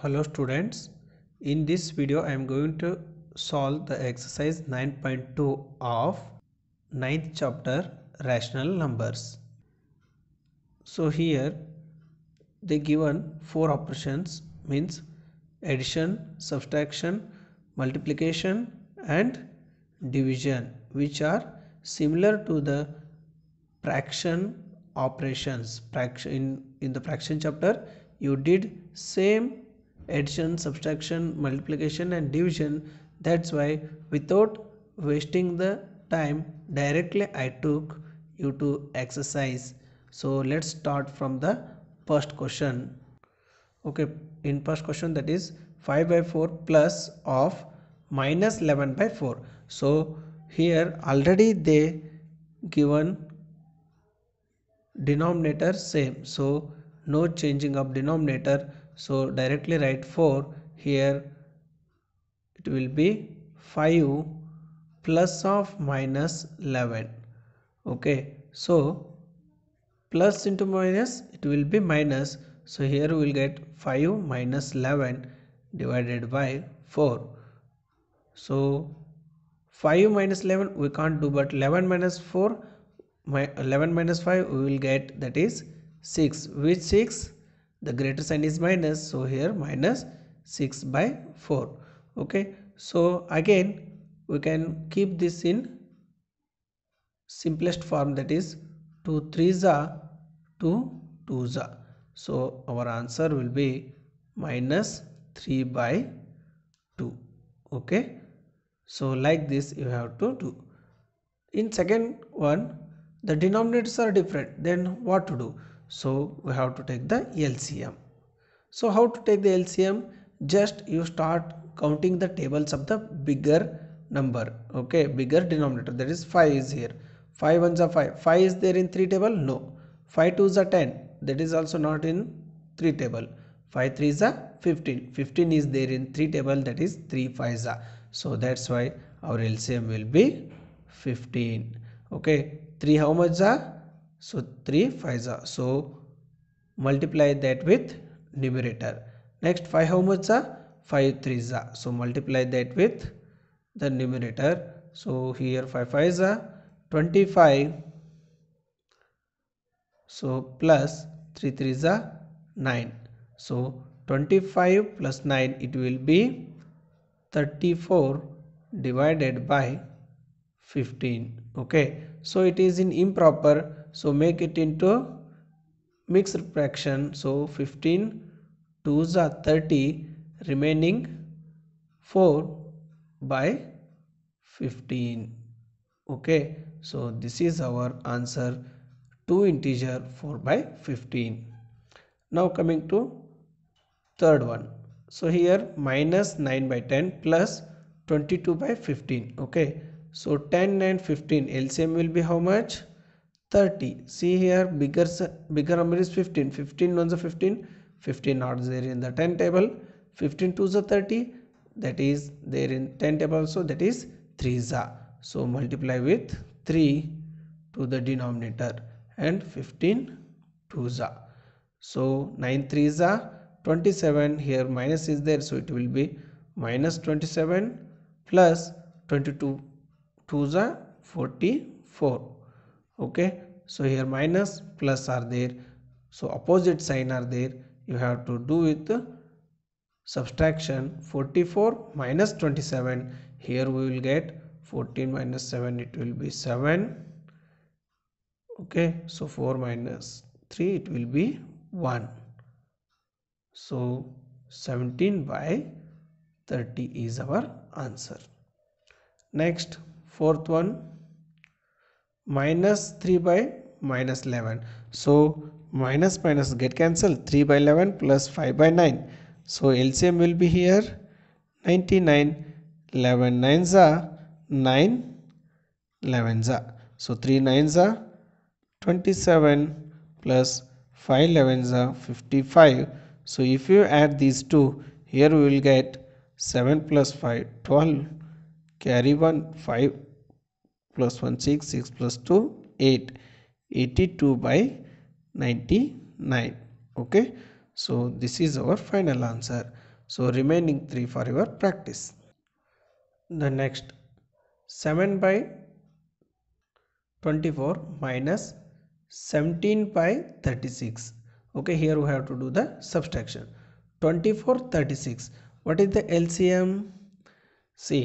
hello students in this video i am going to solve the exercise 9.2 of 9th chapter rational numbers so here they given four operations means addition subtraction multiplication and division which are similar to the fraction operations fraction in in the fraction chapter you did same addition, subtraction, multiplication and division. That's why without wasting the time directly I took you to exercise. So let's start from the first question. Okay, in first question that is 5 by 4 plus of minus 11 by 4. So here already they given denominator same. So no changing of denominator so directly write 4 here it will be 5 plus of minus 11 okay so plus into minus it will be minus so here we will get 5 minus 11 divided by 4 so 5 minus 11 we can't do but 11 minus 4 my 11 minus 5 we will get that is 6 which 6 the greater sign is minus so here minus 6 by 4 okay so again we can keep this in simplest form that is 2 threes are 2 twos are so our answer will be minus 3 by 2 okay so like this you have to do in second one the denominators are different then what to do so we have to take the LCM. So how to take the LCM? Just you start counting the tables of the bigger number. Okay, bigger denominator. That is 5 is here. 5 ones are 5. 5 is there in 3 table? No. 5 twos are 10. That is also not in 3 table. 5 3 is a 15. 15 is there in 3 table. That is 3 5 is a. So that's why our LCM will be 15. Okay. 3 how much are? So 3 5 So multiply that with numerator. Next 5 how much? 5 3 za So multiply that with the numerator. So here 5 5 za 25. So plus 3 3 za 9. So 25 plus 9 it will be 34 divided by 15 okay so it is in improper so make it into mixed fraction so 15 2s are 30 remaining 4 by 15 okay so this is our answer 2 integer 4 by 15 now coming to third one so here minus 9 by 10 plus 22 by 15 okay so 10 and 15 LCM will be how much? 30. See here bigger bigger number is 15. 15 ones are 15. 15 are there in the 10 table. 15 twos are 30. That is there in 10 table also that is 3 za. So multiply with 3 to the denominator and 15 2 za. So 9 3 za 27 here minus is there so it will be minus 27 plus 22 2s 44 okay so here minus plus are there so opposite sign are there you have to do with subtraction 44 minus 27 here we will get 14 minus 7 it will be 7 okay so 4 minus 3 it will be 1 so 17 by 30 is our answer next fourth one minus 3 by minus 11 so minus minus get cancelled 3 by 11 plus 5 by 9 so LCM will be here 99 11 are 9 11 are so 3 9 are 27 plus 5 11 are 55 so if you add these two here we will get 7 plus 5 12 carry 1 5 plus 1 6 6 plus 2 8 82 by 99 okay so this is our final answer so remaining 3 for your practice the next 7 by 24 minus 17 by 36 okay here we have to do the subtraction 24 36 what is the LCM see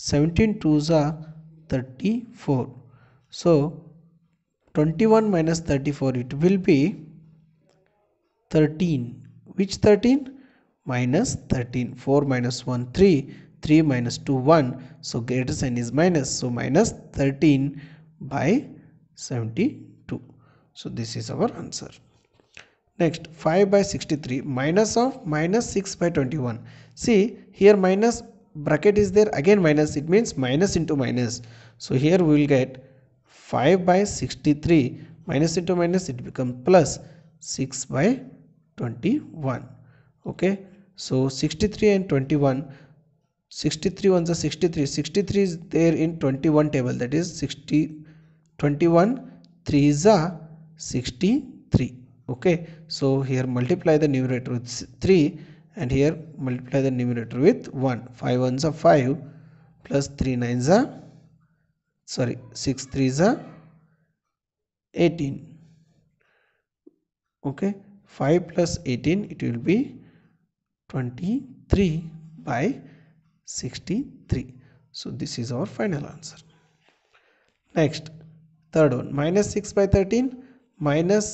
17 twos are 34. So 21 minus 34 it will be 13. Which 13? Minus 13. 4 minus 1 3. 3 minus 2 1. So greater sign is minus. So minus 13 by 72. So this is our answer. Next 5 by 63 minus of minus 6 by 21. See here minus bracket is there again minus it means minus into minus so here we will get 5 by 63 minus into minus it becomes plus 6 by 21 okay so 63 and 21 63 ones are 63 63 is there in 21 table that is 60 21 3 is a 63 okay so here multiply the numerator with 3 and here multiply the numerator with 1 5 ones are 5 plus 3 nines are sorry 6 threes are 18 okay 5 plus 18 it will be 23 by 63 so this is our final answer next third one minus 6 by 13 minus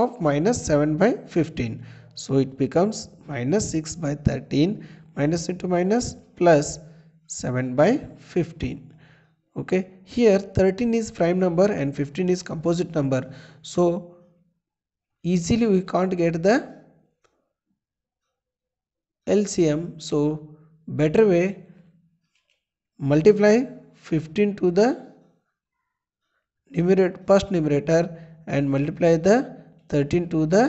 of minus 7 by 15 so it becomes minus 6 by 13 minus into minus plus 7 by 15. Okay, here 13 is prime number and 15 is composite number. So easily we can't get the LCM. So better way multiply 15 to the numerator, first numerator and multiply the 13 to the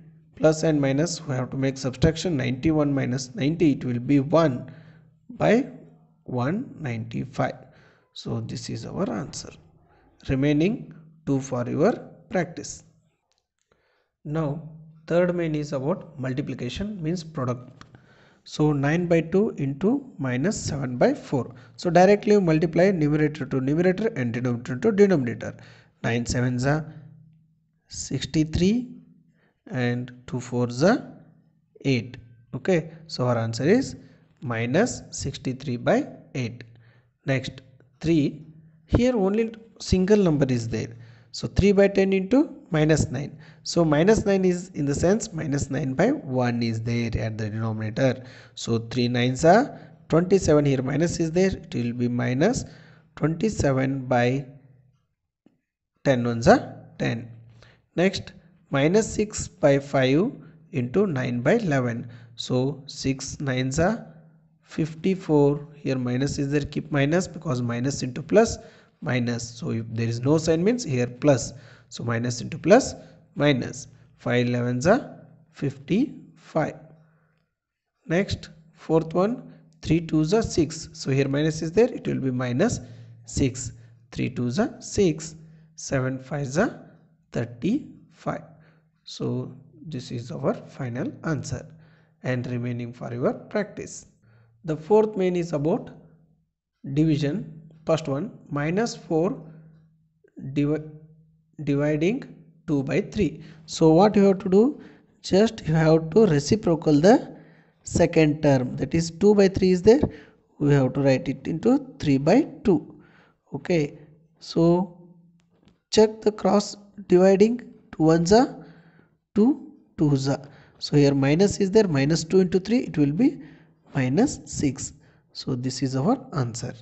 plus and minus we have to make subtraction 91 minus 90 it will be 1 by 195 so this is our answer remaining 2 for your practice now third main is about multiplication means product so 9 by 2 into minus 7 by 4 so directly multiply numerator to numerator and denominator to denominator 9 seven are 63 and 2 4s are 8 okay so our answer is minus 63 by 8 next 3 here only single number is there so 3 by 10 into minus 9 so minus 9 is in the sense minus 9 by 1 is there at the denominator so 3 nines are 27 here minus is there it will be minus 27 by 10 ones are 10 next minus 6 by 5 into 9 by 11. So 6 9s are 54 here minus is there keep minus because minus into plus minus so if there is no sign means here plus so minus into plus minus 5 11s are 55 next fourth one 3 2s are 6 so here minus is there it will be minus 6 3 2s are 6 7 5s are 35 so this is our final answer and remaining for your practice. The fourth main is about division. First one minus 4 divi dividing 2 by 3. So what you have to do? Just you have to reciprocal the second term that is 2 by 3 is there. We have to write it into 3 by 2. Okay. So check the cross dividing 2 ones are 2 2 za. So here minus is there minus 2 into 3 it will be minus 6. So this is our answer.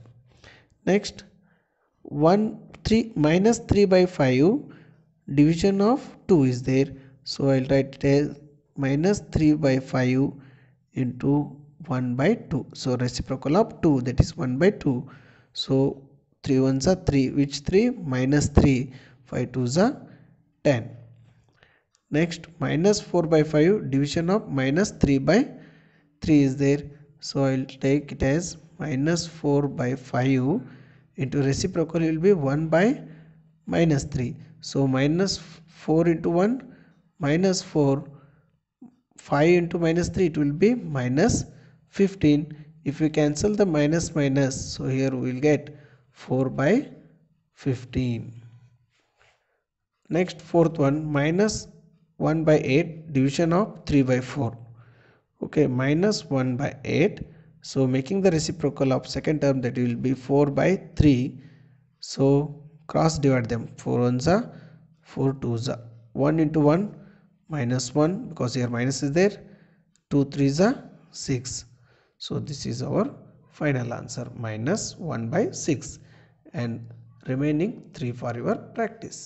Next 1 3 minus 3 by 5 division of 2 is there. So I will write it as minus 3 by 5 into 1 by 2. So reciprocal of 2 that is 1 by 2. So 3 ones are 3 which 3 minus 3 5 twos are 10 next minus 4 by 5 division of minus 3 by 3 is there so I'll take it as minus 4 by 5 into reciprocal will be 1 by minus 3 so minus 4 into 1 minus 4 5 into minus 3 it will be minus 15 if we cancel the minus minus so here we will get 4 by 15 next fourth one minus 1 by 8 division of 3 by 4 okay minus 1 by 8 so making the reciprocal of second term that will be 4 by 3 so cross divide them 4 ones are 4 twos are 1 into 1 minus 1 because here minus is there 2 threes are 6 so this is our final answer minus 1 by 6 and remaining 3 for your practice